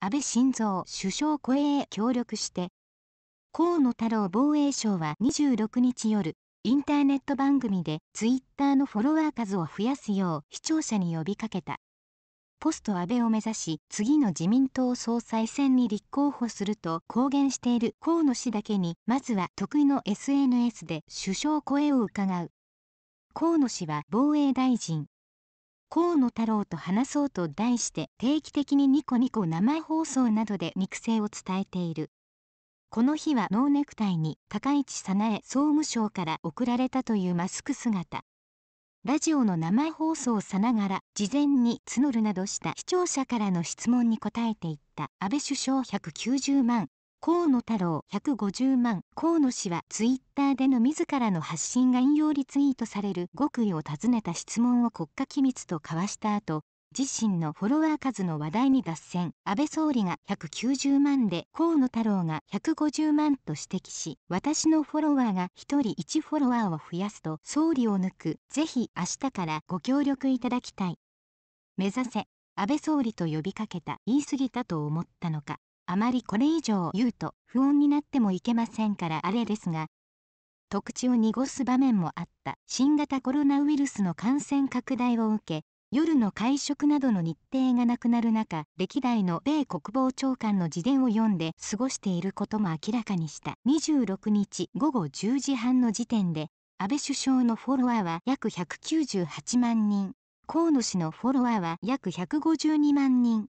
安倍晋三首相護衛協力して河野太郎防衛省は26日夜インターネット番組でツイッターのフォロワー数を増やすよう視聴者に呼びかけたポスト安倍を目指し次の自民党総裁選に立候補すると公言している河野氏だけにまずは得意の SNS で首相声を伺う河野氏は防衛大臣河野太郎と話そうと題して定期的にニコニコ生放送などで肉声を伝えているこの日はノーネクタイに高市早苗総務省から送られたというマスク姿ラジオの生放送さながら事前に募るなどした視聴者からの質問に答えていった安倍首相190万河野太郎150万河野氏はツイッターでの自らの発信が引用リツイートされる極意を尋ねた質問を国家機密と交わした後自身のフォロワー数の話題に脱線安倍総理が190万で河野太郎が150万と指摘し私のフォロワーが1人1フォロワーを増やすと総理を抜くぜひ明日からご協力いただきたい目指せ安倍総理と呼びかけた言い過ぎたと思ったのかあまりこれ以上言うと不穏になってもいけませんからあれですが特地を濁す場面もあった新型コロナウイルスの感染拡大を受け夜の会食などの日程がなくなる中歴代の米国防長官の自伝を読んで過ごしていることも明らかにした26日午後10時半の時点で安倍首相のフォロワーは約198万人河野氏のフォロワーは約152万人